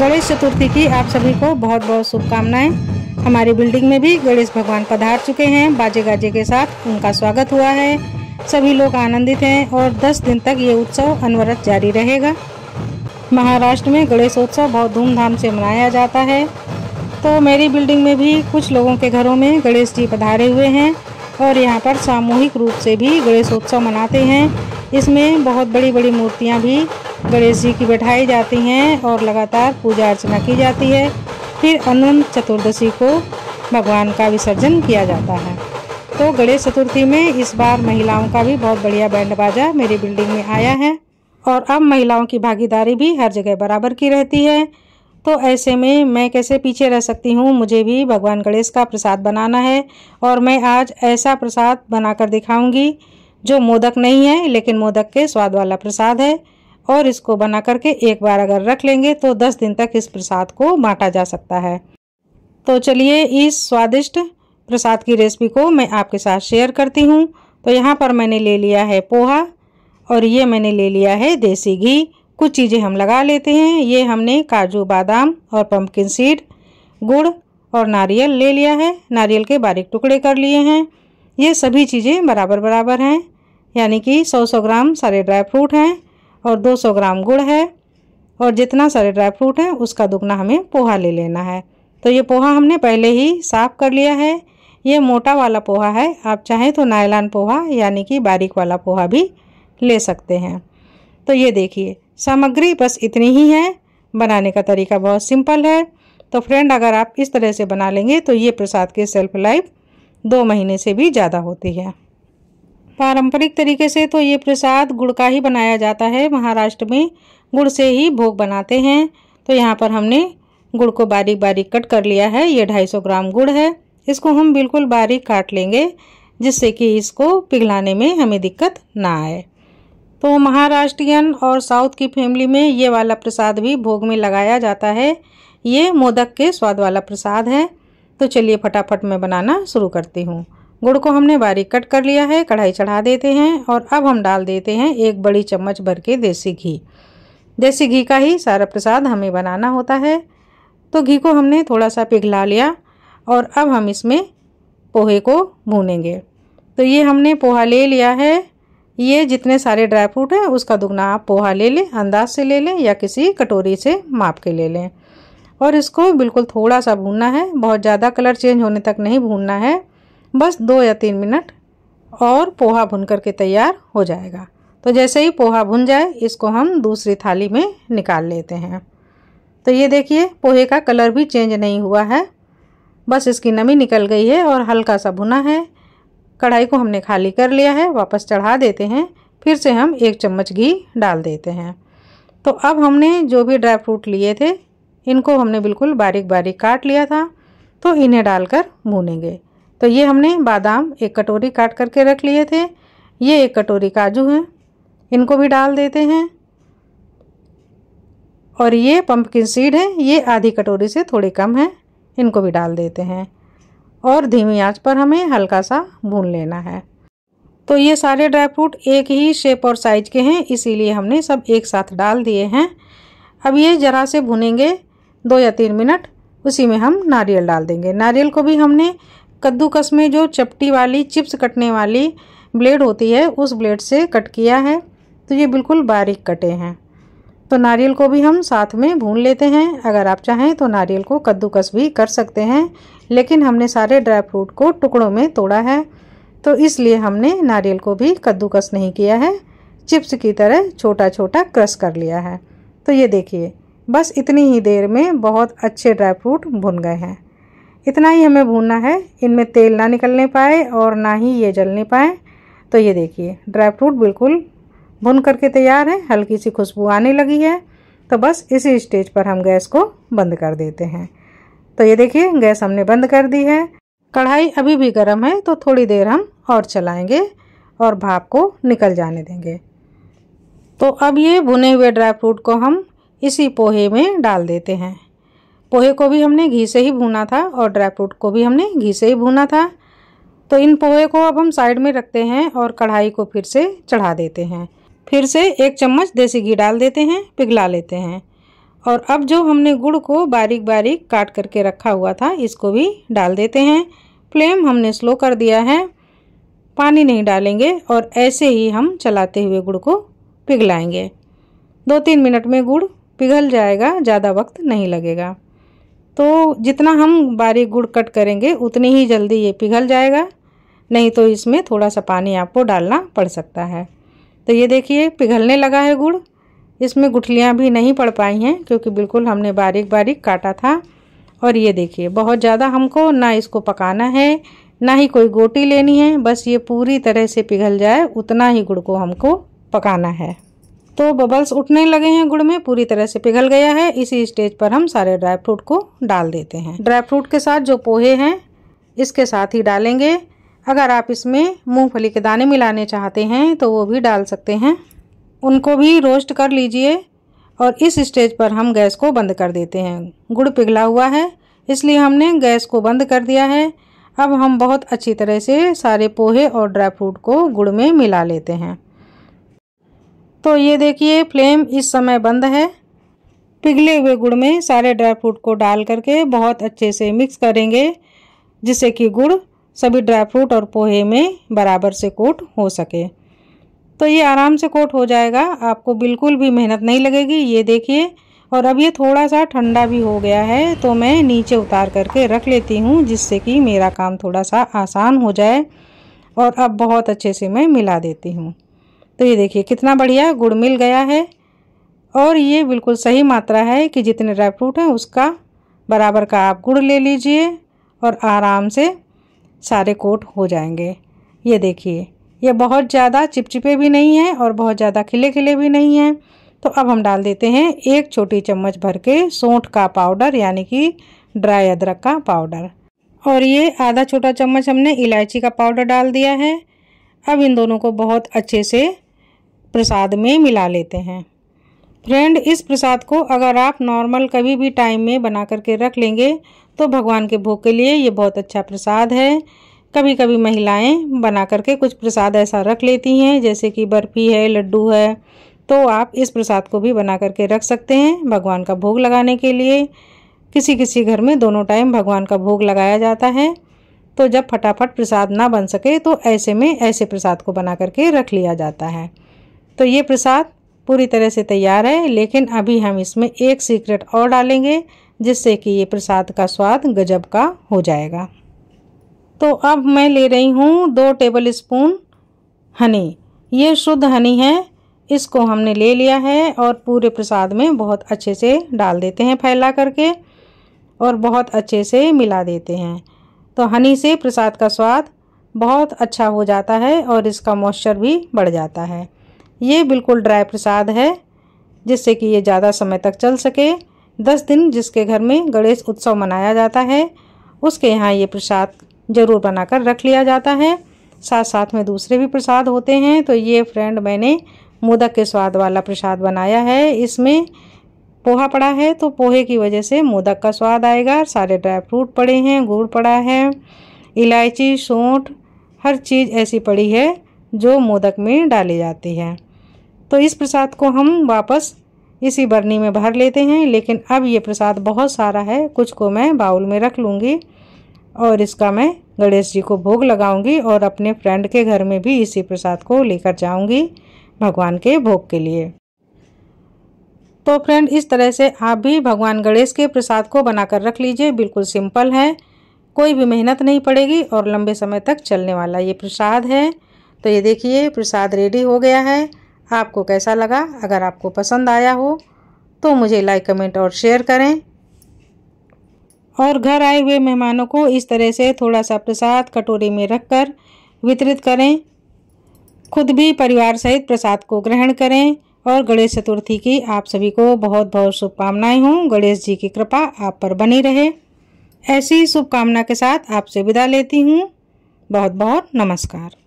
गणेश चतुर्थी की आप सभी को बहुत बहुत शुभकामनाएं हमारी बिल्डिंग में भी गणेश भगवान पधार चुके हैं बाजे गाजे के साथ उनका स्वागत हुआ है सभी लोग आनंदित हैं और 10 दिन तक ये उत्सव अनवरत जारी रहेगा महाराष्ट्र में गणेश उत्सव बहुत धूमधाम से मनाया जाता है तो मेरी बिल्डिंग में भी कुछ लोगों के घरों में गणेश जी पधारे हुए हैं और यहाँ पर सामूहिक रूप से भी गणेश उत्सव मनाते हैं इसमें बहुत बड़ी बड़ी मूर्तियाँ भी गणेश जी की बैठाई जाती हैं और लगातार पूजा अर्चना की जाती है फिर अनंत चतुर्दशी को भगवान का विसर्जन किया जाता है तो गणेश चतुर्थी में इस बार महिलाओं का भी बहुत बढ़िया बैंड बाजा मेरी बिल्डिंग में आया है और अब महिलाओं की भागीदारी भी हर जगह बराबर की रहती है तो ऐसे में मैं कैसे पीछे रह सकती हूँ मुझे भी भगवान गणेश का प्रसाद बनाना है और मैं आज ऐसा प्रसाद बनाकर दिखाऊंगी जो मोदक नहीं है लेकिन मोदक के स्वाद वाला प्रसाद है और इसको बना करके एक बार अगर रख लेंगे तो दस दिन तक इस प्रसाद को बांटा जा सकता है तो चलिए इस स्वादिष्ट प्रसाद की रेसिपी को मैं आपके साथ शेयर करती हूँ तो यहाँ पर मैंने ले लिया है पोहा और ये मैंने ले लिया है देसी घी कुछ चीज़ें हम लगा लेते हैं ये हमने काजू बादाम और पम्पकिन सीड गुड़ और नारियल ले लिया है नारियल के बारीक टुकड़े कर लिए हैं ये सभी चीज़ें बराबर बराबर हैं यानी कि 100 सौ ग्राम सारे ड्राई फ्रूट हैं और 200 ग्राम गुड़ है और जितना सारे ड्राई फ्रूट हैं उसका दुगना हमें पोहा ले लेना है तो ये पोहा हमने पहले ही साफ़ कर लिया है ये मोटा वाला पोहा है आप चाहें तो नायलान पोहा यानी कि बारीक वाला पोहा भी ले सकते हैं तो ये देखिए सामग्री बस इतनी ही है बनाने का तरीका बहुत सिंपल है तो फ्रेंड अगर आप इस तरह से बना लेंगे तो ये प्रसाद की सेल्फ लाइफ दो महीने से भी ज़्यादा होती है पारंपरिक तरीके से तो ये प्रसाद गुड़ का ही बनाया जाता है महाराष्ट्र में गुड़ से ही भोग बनाते हैं तो यहाँ पर हमने गुड़ को बारीक बारीक कट कर लिया है ये 250 ग्राम गुड़ है इसको हम बिल्कुल बारीक काट लेंगे जिससे कि इसको पिघलाने में हमें दिक्कत ना आए तो महाराष्ट्रियन और साउथ की फैमिली में ये वाला प्रसाद भी भोग में लगाया जाता है ये मोदक के स्वाद वाला प्रसाद है तो चलिए फटाफट मैं बनाना शुरू करती हूँ गुड़ को हमने बारीक कट कर लिया है कढ़ाई चढ़ा देते हैं और अब हम डाल देते हैं एक बड़ी चम्मच भर के देसी घी देसी घी का ही सारा प्रसाद हमें बनाना होता है तो घी को हमने थोड़ा सा पिघला लिया और अब हम इसमें पोहे को भूनेंगे तो ये हमने पोहा ले लिया है ये जितने सारे ड्राई फ्रूट हैं उसका दुगना आप पोहा ले लें अंदाज से ले लें या किसी कटोरी से माप के ले लें और इसको बिल्कुल थोड़ा सा भूनना है बहुत ज़्यादा कलर चेंज होने तक नहीं भूनना है बस दो या तीन मिनट और पोहा भुन करके तैयार हो जाएगा तो जैसे ही पोहा भुन जाए इसको हम दूसरी थाली में निकाल लेते हैं तो ये देखिए पोहे का कलर भी चेंज नहीं हुआ है बस इसकी नमी निकल गई है और हल्का सा भुना है कढ़ाई को हमने खाली कर लिया है वापस चढ़ा देते हैं फिर से हम एक चम्मच घी डाल देते हैं तो अब हमने जो भी ड्राई फ्रूट लिए थे इनको हमने बिल्कुल बारीक बारीक काट लिया था तो इन्हें डालकर भूनेंगे तो ये हमने बादाम एक कटोरी काट करके रख लिए थे ये एक कटोरी काजू हैं इनको भी डाल देते हैं और ये पम्पकिन सीड है ये आधी कटोरी से थोड़ी कम है इनको भी डाल देते हैं और धीमी आंच पर हमें हल्का सा भून लेना है तो ये सारे ड्राई फ्रूट एक ही शेप और साइज के हैं इसीलिए हमने सब एक साथ डाल दिए हैं अब ये ज़रा से भुनेंगे दो या तीन मिनट उसी में हम नारियल डाल देंगे नारियल को भी हमने कद्दूकस में जो चपटी वाली चिप्स कटने वाली ब्लेड होती है उस ब्लेड से कट किया है तो ये बिल्कुल बारीक कटे हैं तो नारियल को भी हम साथ में भून लेते हैं अगर आप चाहें तो नारियल को कद्दूकस भी कर सकते हैं लेकिन हमने सारे ड्राई फ्रूट को टुकड़ों में तोड़ा है तो इसलिए हमने नारियल को भी कद्दूकस नहीं किया है चिप्स की तरह छोटा छोटा क्रश कर लिया है तो ये देखिए बस इतनी ही देर में बहुत अच्छे ड्राई फ्रूट भुन गए हैं इतना ही हमें भूनना है इनमें तेल ना निकलने पाए और ना ही ये जलने पाए तो ये देखिए ड्राई फ्रूट बिल्कुल भुन करके तैयार है हल्की सी खुशबू आने लगी है तो बस इसी स्टेज पर हम गैस को बंद कर देते हैं तो ये देखिए गैस हमने बंद कर दी है कढ़ाई अभी भी गर्म है तो थोड़ी देर हम और चलाएंगे और भाप को निकल जाने देंगे तो अब ये भुने हुए ड्राई फ्रूट को हम इसी पोहे में डाल देते हैं पोहे को भी हमने घी से ही भूना था और ड्राई फ्रूट को भी हमने घी से ही भूना था तो इन पोहे को अब हम साइड में रखते हैं और कढ़ाई को फिर से चढ़ा देते हैं फिर से एक चम्मच देसी घी डाल देते हैं पिघला लेते हैं और अब जो हमने गुड़ को बारीक बारीक काट करके रखा हुआ था इसको भी डाल देते हैं फ्लेम हमने स्लो कर दिया है पानी नहीं डालेंगे और ऐसे ही हम चलाते हुए गुड़ को पिघलाएंगे दो तीन मिनट में गुड़ पिघल जाएगा ज़्यादा वक्त नहीं लगेगा तो जितना हम बारीक गुड़ कट करेंगे उतनी ही जल्दी ये पिघल जाएगा नहीं तो इसमें थोड़ा सा पानी आपको डालना पड़ सकता है तो ये देखिए पिघलने लगा है गुड़ इसमें गुठलियाँ भी नहीं पड़ पाई हैं क्योंकि बिल्कुल हमने बारीक बारीक काटा था और ये देखिए बहुत ज़्यादा हमको ना इसको पकाना है ना ही कोई गोटी लेनी है बस ये पूरी तरह से पिघल जाए उतना ही गुड़ को हमको पकाना है तो बबल्स उठने लगे हैं गुड़ में पूरी तरह से पिघल गया है इसी स्टेज पर हम सारे ड्राई फ्रूट को डाल देते हैं ड्राई फ्रूट के साथ जो पोहे हैं इसके साथ ही डालेंगे अगर आप इसमें मूंगफली के दाने मिलाने चाहते हैं तो वो भी डाल सकते हैं उनको भी रोस्ट कर लीजिए और इस स्टेज पर हम गैस को बंद कर देते हैं गुड़ पिघला हुआ है इसलिए हमने गैस को बंद कर दिया है अब हम बहुत अच्छी तरह से सारे पोहे और ड्राई फ्रूट को गुड़ में मिला लेते हैं तो ये देखिए फ्लेम इस समय बंद है पिघले हुए गुड़ में सारे ड्राई फ्रूट को डाल करके बहुत अच्छे से मिक्स करेंगे जिससे कि गुड़ सभी ड्राई फ्रूट और पोहे में बराबर से कोट हो सके तो ये आराम से कोट हो जाएगा आपको बिल्कुल भी मेहनत नहीं लगेगी ये देखिए और अब ये थोड़ा सा ठंडा भी हो गया है तो मैं नीचे उतार करके रख लेती हूँ जिससे कि मेरा काम थोड़ा सा आसान हो जाए और अब बहुत अच्छे से मैं मिला देती हूँ तो ये देखिए कितना बढ़िया गुड़ मिल गया है और ये बिल्कुल सही मात्रा है कि जितने ड्राई फ्रूट हैं उसका बराबर का आप गुड़ ले लीजिए और आराम से सारे कोट हो जाएंगे ये देखिए ये बहुत ज़्यादा चिपचिपे भी नहीं हैं और बहुत ज़्यादा खिले खिले भी नहीं हैं तो अब हम डाल देते हैं एक छोटी चम्मच भर के सोंठ का पाउडर यानी कि ड्राई अदरक का पाउडर और ये आधा छोटा चम्मच हमने इलायची का पाउडर डाल दिया है अब इन दोनों को बहुत अच्छे से प्रसाद में मिला लेते हैं फ्रेंड इस प्रसाद को अगर आप नॉर्मल कभी भी टाइम में बना करके रख लेंगे तो भगवान के भोग के लिए ये बहुत अच्छा प्रसाद है कभी कभी महिलाएं बना करके कुछ प्रसाद ऐसा रख लेती हैं जैसे कि बर्फ़ी है लड्डू है तो आप इस प्रसाद को भी बना करके रख सकते हैं भगवान का भोग लगाने के लिए किसी किसी घर में दोनों टाइम भगवान का भोग लगाया जाता है तो जब फटाफट प्रसाद ना बन सके तो ऐसे में ऐसे प्रसाद को बना करके रख लिया जाता है तो ये प्रसाद पूरी तरह से तैयार है लेकिन अभी हम इसमें एक सीक्रेट और डालेंगे जिससे कि ये प्रसाद का स्वाद गजब का हो जाएगा तो अब मैं ले रही हूँ दो टेबल स्पून हनी ये शुद्ध हनी है इसको हमने ले लिया है और पूरे प्रसाद में बहुत अच्छे से डाल देते हैं फैला करके और बहुत अच्छे से मिला देते हैं तो हनी से प्रसाद का स्वाद बहुत अच्छा हो जाता है और इसका मॉइस्चर भी बढ़ जाता है ये बिल्कुल ड्राई प्रसाद है जिससे कि ये ज़्यादा समय तक चल सके दस दिन जिसके घर में गणेश उत्सव मनाया जाता है उसके यहाँ ये प्रसाद ज़रूर बनाकर रख लिया जाता है साथ साथ में दूसरे भी प्रसाद होते हैं तो ये फ्रेंड मैंने मोदक के स्वाद वाला प्रसाद बनाया है इसमें पोहा पड़ा है तो पोहे की वजह से मोदक का स्वाद आएगा सारे ड्राई फ्रूट पड़े हैं गुड़ पड़ा है इलायची सौंठ हर चीज़ ऐसी पड़ी है जो मोदक में डाली जाती है तो इस प्रसाद को हम वापस इसी बर्नी में भर लेते हैं लेकिन अब ये प्रसाद बहुत सारा है कुछ को मैं बाउल में रख लूँगी और इसका मैं गणेश जी को भोग लगाऊंगी और अपने फ्रेंड के घर में भी इसी प्रसाद को लेकर जाऊंगी भगवान के भोग के लिए तो फ्रेंड इस तरह से आप भी भगवान गणेश के प्रसाद को बनाकर रख लीजिए बिल्कुल सिंपल है कोई भी मेहनत नहीं पड़ेगी और लंबे समय तक चलने वाला ये प्रसाद है तो ये देखिए प्रसाद रेडी हो गया है आपको कैसा लगा अगर आपको पसंद आया हो तो मुझे लाइक कमेंट और शेयर करें और घर आए हुए मेहमानों को इस तरह से थोड़ा सा प्रसाद कटोरे में रखकर वितरित करें खुद भी परिवार सहित प्रसाद को ग्रहण करें और गणेश चतुर्थी की आप सभी को बहुत बहुत शुभकामनाएं हों गणेश जी की कृपा आप पर बनी रहे ऐसी शुभकामना के साथ आपसे विदा लेती हूँ बहुत बहुत नमस्कार